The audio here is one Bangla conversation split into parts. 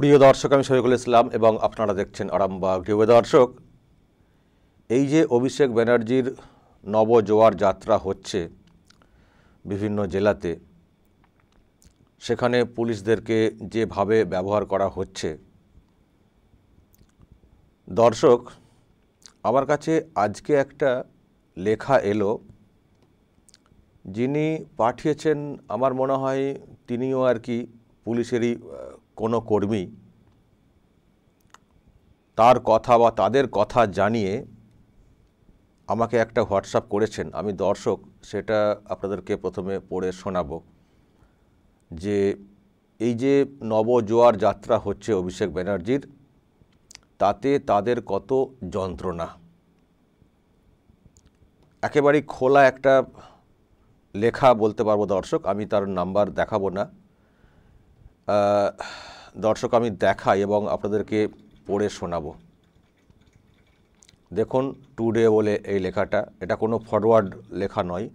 প্রিয় দর্শক আমি শহীদুল ইসলাম এবং আপনারা দেখছেন আরামবাগ প্রিয় দর্শক এই যে অভিষেক ব্যানার্জির নবজোয়ার যাত্রা হচ্ছে বিভিন্ন জেলাতে সেখানে পুলিশদেরকে যেভাবে ব্যবহার করা হচ্ছে দর্শক আমার কাছে আজকে একটা লেখা এলো যিনি পাঠিয়েছেন আমার মনে হয় তিনিও আর কি পুলিশেরই কোনো কর্মী তার কথা বা তাদের কথা জানিয়ে আমাকে একটা হোয়াটসঅ্যাপ করেছেন আমি দর্শক সেটা আপনাদেরকে প্রথমে পড়ে শোনাবো যে এই যে নবজোয়ার যাত্রা হচ্ছে অভিষেক ব্যানার্জির তাতে তাদের কত যন্ত্রণা একেবারেই খোলা একটা লেখা বলতে পারবো দর্শক আমি তার নাম্বার দেখাবো না দর্শক আমি দেখাই এবং আপনাদেরকে পড়ে শোনাবো দেখুন টুডে বলে এই লেখাটা এটা কোনো ফরওয়ার্ড লেখা নয়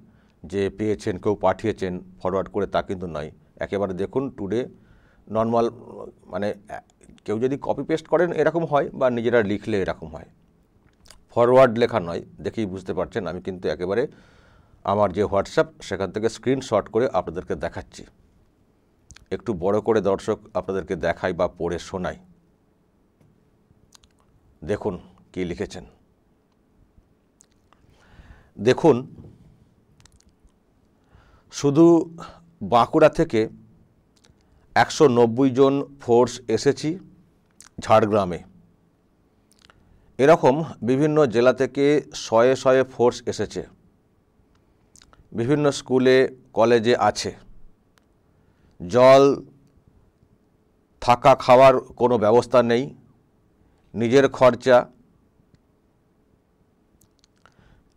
যে পেয়েছেন কেউ পাঠিয়েছেন ফরওয়ার্ড করে তা কিন্তু নয় একেবারে দেখুন টুডে নর্মাল মানে কেউ যদি কপি পেস্ট করেন এরকম হয় বা নিজেরা লিখলে এরকম হয় ফরওয়ার্ড লেখা নয় দেখেই বুঝতে পারছেন আমি কিন্তু একেবারে আমার যে হোয়াটসঅ্যাপ সেখান থেকে স্ক্রিনশট করে আপনাদেরকে দেখাচ্ছি একটু বড় করে দর্শক আপনাদেরকে দেখাই বা পড়ে শোনাই দেখুন কি লিখেছেন দেখুন শুধু বাঁকুড়া থেকে একশো জন ফোর্স এসেছি ঝাড়গ্রামে এরকম বিভিন্ন জেলা থেকে শয়ে শয়ে ফোর্স এসেছে বিভিন্ন স্কুলে কলেজে আছে জল থাকা খাওয়ার কোনো ব্যবস্থা নেই নিজের খরচা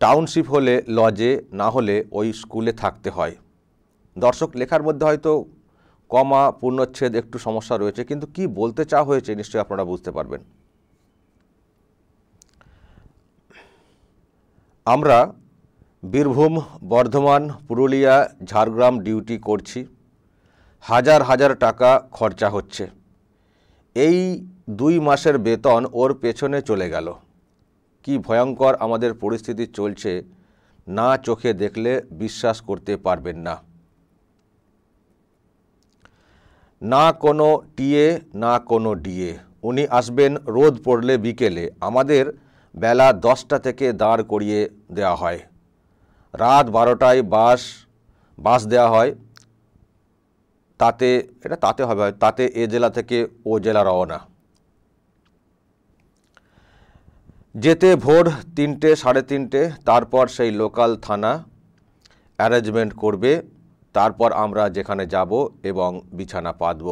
টাউনশিপ হলে লজে না হলে ওই স্কুলে থাকতে হয় দর্শক লেখার মধ্যে হয়তো কমা পূর্ণচ্ছেদ একটু সমস্যা রয়েছে কিন্তু কি বলতে চা হয়েছে নিশ্চয়ই আপনারা বুঝতে পারবেন আমরা বীরভূম বর্ধমান পুরুলিয়া ঝাড়গ্রাম ডিউটি করছি হাজার হাজার টাকা খরচা হচ্ছে এই দুই মাসের বেতন ওর পেছনে চলে গেল কি ভয়ঙ্কর আমাদের পরিস্থিতি চলছে না চোখে দেখলে বিশ্বাস করতে পারবেন না না কোনো টিএ না কোনো ডিএ উনি আসবেন রোদ পড়লে বিকেলে আমাদের বেলা দশটা থেকে দাঁড় করিয়ে দেওয়া হয় রাত বারোটায় বাস বাস দেওয়া হয় তাতে এটা তাতে হবে তাতে এ জেলা থেকে ও জেলা রওনা যেতে ভোর তিনটে সাড়ে তিনটে তারপর সেই লোকাল থানা অ্যারেঞ্জমেন্ট করবে তারপর আমরা যেখানে যাব এবং বিছানা পাতব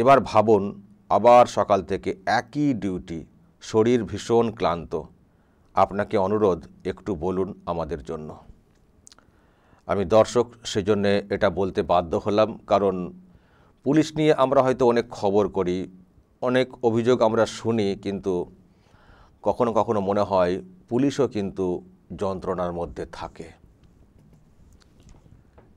এবার ভাবুন আবার সকাল থেকে একই ডিউটি শরীর ভীষণ ক্লান্ত আপনাকে অনুরোধ একটু বলুন আমাদের জন্য আমি দর্শক সেজন্যে এটা বলতে বাধ্য হলাম কারণ পুলিশ নিয়ে আমরা হয়তো অনেক খবর করি অনেক অভিযোগ আমরা শুনি কিন্তু কখনো কখনো মনে হয় পুলিশও কিন্তু যন্ত্রণার মধ্যে থাকে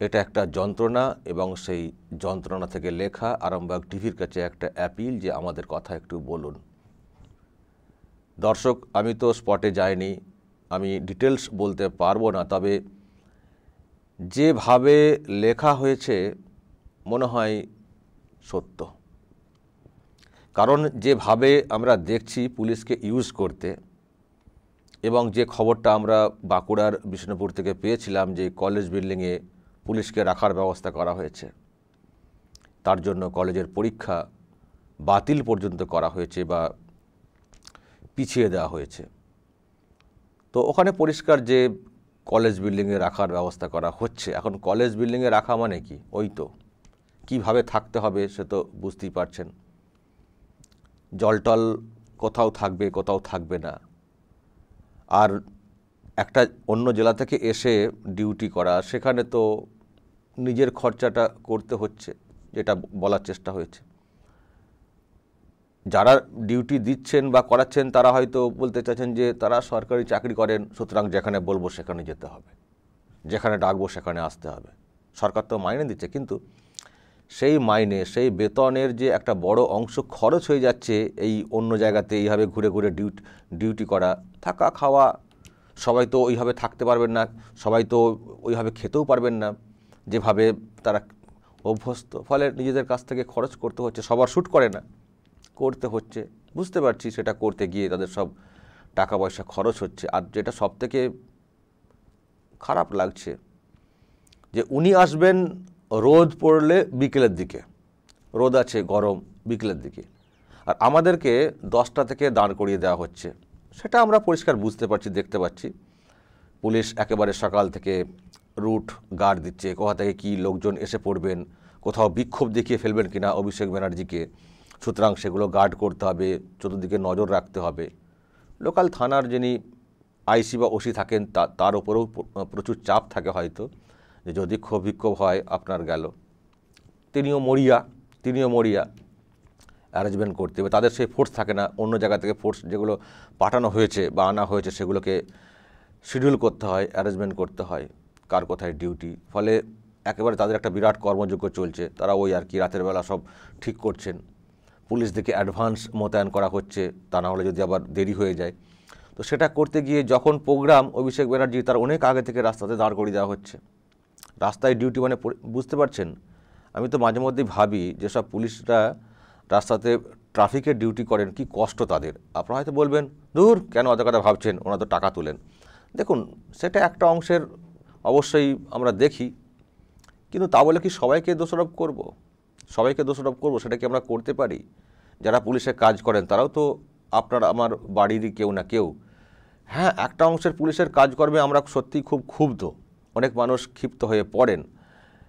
এটা একটা যন্ত্রণা এবং সেই যন্ত্রণা থেকে লেখা আরামবাগ টিভির কাছে একটা অ্যাপিল যে আমাদের কথা একটু বলুন দর্শক আমি তো স্পটে যাইনি আমি ডিটেলস বলতে পারবো না তবে যেভাবে লেখা হয়েছে মনে হয় সত্য কারণ যেভাবে আমরা দেখছি পুলিশকে ইউজ করতে এবং যে খবরটা আমরা বাঁকুড়ার বিষ্ণুপুর থেকে পেয়েছিলাম যে কলেজ বিল্ডিংয়ে পুলিশকে রাখার ব্যবস্থা করা হয়েছে তার জন্য কলেজের পরীক্ষা বাতিল পর্যন্ত করা হয়েছে বা পিছিয়ে দেওয়া হয়েছে তো ওখানে পরিষ্কার যে কলেজ বিল্ডিংয়ে রাখার ব্যবস্থা করা হচ্ছে এখন কলেজ বিল্ডিংয়ে রাখা মানে কি ওই তো কীভাবে থাকতে হবে সে তো বুঝতেই পারছেন জলটল কোথাও থাকবে কোথাও থাকবে না আর একটা অন্য জেলা থেকে এসে ডিউটি করা সেখানে তো নিজের খরচাটা করতে হচ্ছে যেটা বলার চেষ্টা হয়েছে যারা ডিউটি দিচ্ছেন বা করাচ্ছেন তারা হয়তো বলতে চাচ্ছেন যে তারা সরকারি চাকরি করেন সুতরাং যেখানে বলবো সেখানে যেতে হবে যেখানে ডাকবো সেখানে আসতে হবে সরকার তো মাইনে দিচ্ছে কিন্তু সেই মাইনে সেই বেতনের যে একটা বড় অংশ খরচ হয়ে যাচ্ছে এই অন্য জায়গাতে এইভাবে ঘুরে ঘুরে ডিউটি ডিউটি করা থাকা খাওয়া সবাই তো ওইভাবে থাকতে পারবেন না সবাই তো ওইভাবে খেতেও পারবেন না যেভাবে তারা অভ্যস্ত ফলে নিজেদের কাছ থেকে খরচ করতে হচ্ছে সবার শ্যুট করে না করতে হচ্ছে বুঝতে পারছি সেটা করতে গিয়ে তাদের সব টাকা পয়সা খরচ হচ্ছে আর যেটা সবথেকে খারাপ লাগছে যে উনি আসবেন রোদ পড়লে বিকেলের দিকে রোদ আছে গরম বিকেলের দিকে আর আমাদেরকে দশটা থেকে দাঁড় করিয়ে দেওয়া হচ্ছে সেটা আমরা পরিষ্কার বুঝতে পারছি দেখতে পাচ্ছি পুলিশ একেবারে সকাল থেকে রুট গার্ড দিচ্ছে কোথা থেকে কি লোকজন এসে পড়বেন কোথাও বিক্ষোভ দেখিয়ে ফেলবেন কিনা অভিষেক ব্যানার্জিকে সুতরাং সেগুলো গার্ড করতে হবে চতুর্দিকে নজর রাখতে হবে লোকাল থানার যিনি আইসি বা ওসি থাকেন তার ওপরেও প্রচুর চাপ থাকে হয়তো যে যদি ক্ষোভ বিক্ষোভ হয় আপনার গেল তিনিও মরিয়া তিনিও মরিয়া অ্যারেঞ্জমেন্ট করতে হবে তাদের সেই ফোর্স থাকে না অন্য জায়গা থেকে ফোর্স যেগুলো পাঠানো হয়েছে বা আনা হয়েছে সেগুলোকে শিডিউল করতে হয় অ্যারেঞ্জমেন্ট করতে হয় কার কোথায় ডিউটি ফলে একেবারে তাদের একটা বিরাট কর্মযোগ্য চলছে তারা ওই আর কি রাতের বেলা সব ঠিক করছেন পুলিশদেরকে অ্যাডভান্স মোতায়েন করা হচ্ছে তা না হলে যদি আবার দেরি হয়ে যায় তো সেটা করতে গিয়ে যখন প্রোগ্রাম অভিষেক ব্যানার্জি তার অনেক আগে থেকে রাস্তাতে দাঁড় করিয়ে দেওয়া হচ্ছে রাস্তায় ডিউটি মানে বুঝতে পারছেন আমি তো মাঝে মধ্যেই ভাবি যেসব পুলিশরা রাস্তাতে ট্রাফিকে ডিউটি করেন কি কষ্ট তাদের আপনারা হয়তো বলবেন দূর কেন অত কথা ভাবছেন ওনারা তো টাকা তোলেন দেখুন সেটা একটা অংশের অবশ্যই আমরা দেখি কিন্তু তা বলে কি সবাইকে দোষারোপ করব সবাইকে দোষারোপ করবো সেটা কি আমরা করতে পারি যারা পুলিশে কাজ করেন তারাও তো আপনার আমার বাড়িরই কেউ না কেউ হ্যাঁ একটা অংশের পুলিশের কাজকর্মে আমরা সত্যি খুব ক্ষুব্ধ অনেক মানুষ ক্ষিপ্ত হয়ে পড়েন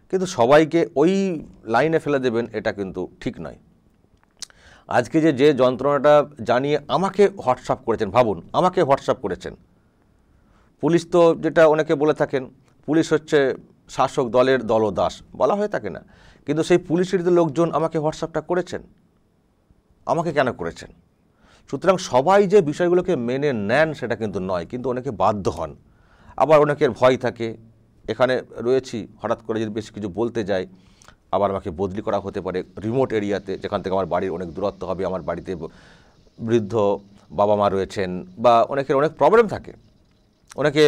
কিন্তু সবাইকে ওই লাইনে ফেলে দেবেন এটা কিন্তু ঠিক নয় আজকে যে যে যন্ত্রণাটা জানিয়ে আমাকে হোয়াটসঅ্যাপ করেছেন ভাবুন আমাকে হোয়াটসঅ্যাপ করেছেন পুলিশ তো যেটা অনেকে বলে থাকেন পুলিশ হচ্ছে শাসক দলের দলদাস বলা হয়ে থাকে না কিন্তু সেই পুলিশের লোকজন আমাকে হোয়াটসঅ্যাপটা করেছেন আমাকে কেন করেছেন সুতরাং সবাই যে বিষয়গুলোকে মেনে নেন সেটা কিন্তু নয় কিন্তু অনেকে বাধ্য হন আবার অনেকের ভয় থাকে এখানে রয়েছি হঠাৎ করে যদি বেশি কিছু বলতে যাই আবার আমাকে বদলি করা হতে পারে রিমোট এরিয়াতে যেখান থেকে আমার বাড়ির অনেক দূরত্ব হবে আমার বাড়িতে বৃদ্ধ বাবা মা রয়েছেন বা অনেকের অনেক প্রবলেম থাকে অনেকে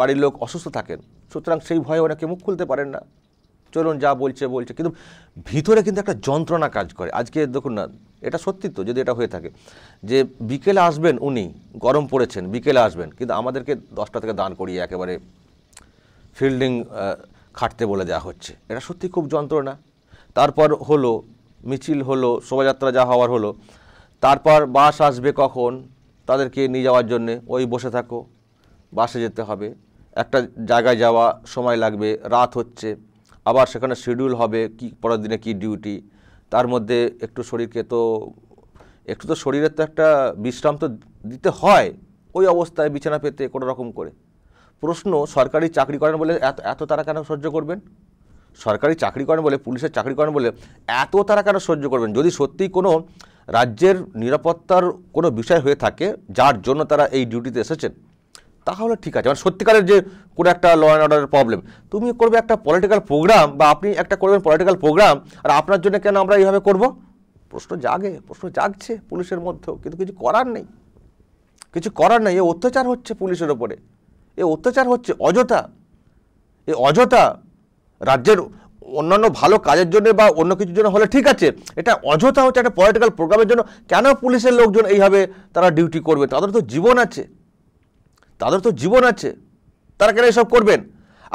বাড়ির লোক অসুস্থ থাকেন সুতরাং সেই ভয়ে ওরা কেউ মুখ খুলতে পারেন না চলুন যা বলছে বলছে কিন্তু ভিতরে কিন্তু একটা যন্ত্রণা কাজ করে আজকে দেখুন না এটা সত্যি তো যদি এটা হয়ে থাকে যে বিকেলে আসবেন উনি গরম পড়েছেন বিকেলে আসবেন কিন্তু আমাদেরকে দশটা থেকে দান করিয়ে একেবারে ফিল্ডিং খাটতে বলে দেওয়া হচ্ছে এটা সত্যি খুব যন্ত্রণা তারপর হলো মিছিল হলো শোভাযাত্রা যা হওয়ার হলো তারপর বাস আসবে কখন তাদেরকে নিয়ে যাওয়ার জন্যে ওই বসে থাকো বাসে যেতে হবে একটা জায়গায় যাওয়া সময় লাগবে রাত হচ্ছে আবার সেখানে শিডিউল হবে কি পরের দিনে কী ডিউটি তার মধ্যে একটু শরীরকে তো একটু তো শরীরের তো একটা বিশ্রাম তো দিতে হয় ওই অবস্থায় বিছানা পেতে কোনো রকম করে প্রশ্ন সরকারি চাকরি করেন বলে এত এত তারা কেন সহ্য করবেন সরকারি চাকরি করেন বলে পুলিশের চাকরি করেন বলে এত তারা কেন সহ্য করবেন যদি সত্যিই কোনো রাজ্যের নিরাপত্তার কোনো বিষয় হয়ে থাকে যার জন্য তারা এই ডিউটিতে এসেছেন তাহলে ঠিক আছে মানে সত্যিকারের যে কোনো একটা ল অ্যান্ড অর্ডারের প্রবলেম তুমি করবে একটা পলিটিক্যাল প্রোগ্রাম বা আপনি একটা করবেন পলিটিক্যাল প্রোগ্রাম আর আপনার জন্য কেন আমরা এইভাবে করব প্রশ্ন জাগে প্রশ্ন জাগছে পুলিশের মধ্যেও কিন্তু কিছু করার নেই কিছু করার নেই এ অত্যাচার হচ্ছে পুলিশের ওপরে এ অত্যাচার হচ্ছে অযথা এ অযথা রাজ্যের অন্যান্য ভালো কাজের জন্য বা অন্য কিছুর জন্য হলে ঠিক আছে এটা অযথা হচ্ছে একটা পলিটিক্যাল প্রোগ্রামের জন্য কেন পুলিশের লোকজন এইভাবে তারা ডিউটি করবে তাদের তো জীবন আছে তাদের তো জীবন আছে তারা কেন এইসব করবেন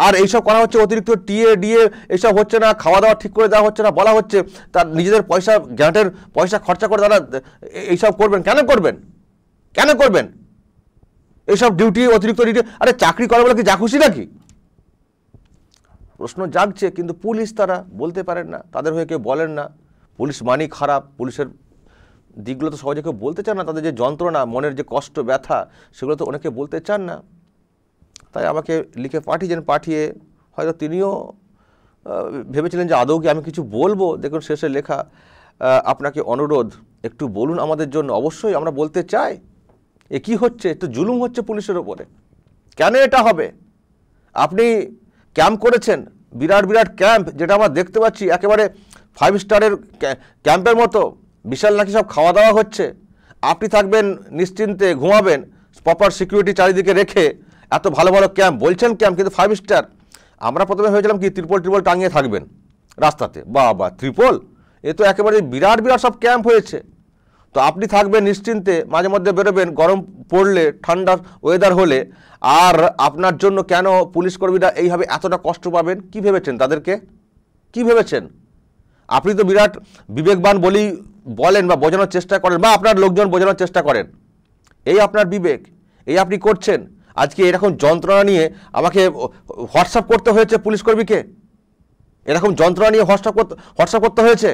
আর এইসব করা হচ্ছে অতিরিক্ত টিএ ডিএ এইসব হচ্ছে না খাওয়া দাওয়া ঠিক করে দেওয়া হচ্ছে না বলা হচ্ছে তার নিজেদের পয়সা গ্যাটের পয়সা খরচা করে তারা এইসব করবেন কেন করবেন কেন করবেন এইসব ডিউটি অতিরিক্ত ডিউটি আরে চাকরি করা বলে কি যা খুশি নাকি প্রশ্ন জাগছে কিন্তু পুলিশ তারা বলতে পারেন না তাদের হয়ে কেউ বলেন না পুলিশ মানি খারাপ পুলিশের দিকগুলো তো সহজে কেউ বলতে চান না তাদের যে যন্ত্রণা মনের যে কষ্ট ব্যথা সেগুলো তো অনেকে বলতে চান না তাই আমাকে লিখে পাঠিয়েছেন পাঠিয়ে হয়তো তিনিও ভেবেছিলেন যে আদৌ কি আমি কিছু বলবো দেখুন শেষে লেখা আপনাকে অনুরোধ একটু বলুন আমাদের জন্য অবশ্যই আমরা বলতে চাই এ কী হচ্ছে তো জুলুম হচ্ছে পুলিশের ওপরে কেন এটা হবে আপনি ক্যাম্প করেছেন বিরাট বিরাট ক্যাম্প যেটা আমরা দেখতে পাচ্ছি একেবারে ফাইভ স্টারের ক্যাম্পের মতো বিশাল নাকি সব খাওয়া দাওয়া হচ্ছে আপনি থাকবেন নিশ্চিন্তে ঘুমাবেন প্রপার সিকিউরিটি চারিদিকে রেখে এত ভালো ভালো ক্যাম্প বলছেন ক্যাম্প কিন্তু ফাইভ স্টার আমরা প্রথমে হয়েছিলাম কি ত্রিপল ত্রিপল টাঙিয়ে থাকবেন রাস্তাতে বা ত্রিপল এ তো একেবারে বিরাট বিরাট সব ক্যাম্প হয়েছে তো আপনি থাকবেন নিশ্চিন্তে মাঝে মধ্যে বেরোবেন গরম পড়লে ঠান্ডার ওয়েদার হলে আর আপনার জন্য কেন পুলিশ কর্মীরা এইভাবে এতটা কষ্ট পাবেন কি ভেবেছেন তাদেরকে কি ভেবেছেন আপনি তো বিরাট বিবেকবান বলেই বলেন বা বোঝানোর চেষ্টা করেন বা আপনার লোকজন বোঝানোর চেষ্টা করেন এই আপনার বিবেক এই আপনি করছেন আজকে এরকম যন্ত্রণা নিয়ে আমাকে হোয়াটসঅ্যাপ করতে হয়েছে পুলিশ কর্মীকে এরকম যন্ত্রণা নিয়ে হোয়াটসঅ্যাপ করতে হোয়াটসঅ্যাপ করতে হয়েছে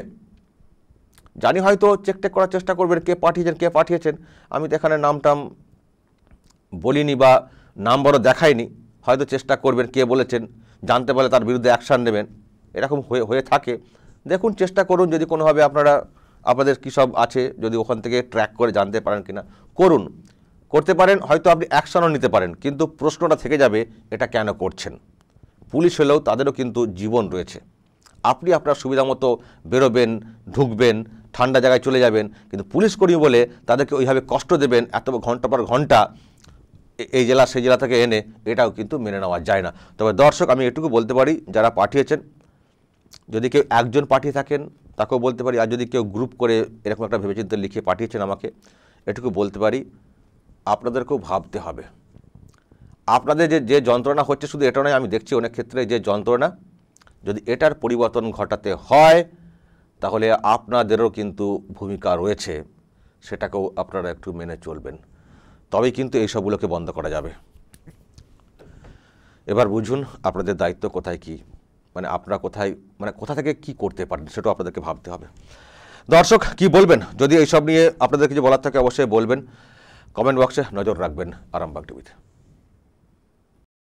জানি হয়তো চেক টেক করার চেষ্টা করবেন কে পাঠিয়েছেন কে পাঠিয়েছেন আমি তো এখানে নামটাম বলিনি বা নাম্বারও দেখাইনি হয়তো চেষ্টা করবেন কে বলেছেন জানতে পারলে তার বিরুদ্ধে অ্যাকশান নেবেন এরকম হয়ে হয়ে থাকে দেখুন চেষ্টা করুন যদি কোনোভাবে আপনারা আপনাদের কী সব আছে যদি ওখান থেকে ট্র্যাক করে জানতে পারেন কিনা করুন করতে পারেন হয়তো আপনি অ্যাকশনও নিতে পারেন কিন্তু প্রশ্নটা থেকে যাবে এটা কেন করছেন পুলিশ হলেও তাদেরও কিন্তু জীবন রয়েছে আপনি আপনার সুবিধা মতো বেরোবেন ঢুকবেন ঠান্ডা জায়গায় চলে যাবেন কিন্তু পুলিশ কর্মী বলে তাদেরকে ওইভাবে কষ্ট দেবেন এত ঘন্টা পর ঘন্টা এই জেলা সেই জেলা থেকে এনে এটাও কিন্তু মেনে নেওয়া যায় না তবে দর্শক আমি এটুকু বলতে পারি যারা পাঠিয়েছেন যদি কেউ একজন পাঠিয়ে থাকেন তাকেও বলতে পারি আর যদি কেউ গ্রুপ করে এরকম একটা ভেবেচিন্তে লিখে পাঠিয়েছেন আমাকে এটুকু বলতে পারি আপনাদেরকেও ভাবতে হবে আপনাদের যে যে যন্ত্রণা হচ্ছে শুধু এটা নয় আমি দেখছি অনেক ক্ষেত্রে যে যন্ত্রণা যদি এটার পরিবর্তন ঘটাতে হয় তাহলে আপনাদেরও কিন্তু ভূমিকা রয়েছে সেটাকেও আপনারা একটু মেনে চলবেন তবেই কিন্তু এইসবগুলোকে বন্ধ করা যাবে এবার বুঝুন আপনাদের দায়িত্ব কোথায় কী মানে আপনারা কোথায় মানে কোথা থেকে কি করতে পারেন সেটাও আপনাদেরকে ভাবতে হবে দর্শক কি বলবেন যদি এইসব নিয়ে আপনাদের কিছু বলার থাকে অবশ্যই বলবেন কমেন্ট বক্সে নজর রাখবেন আরামবাগ টিভিতে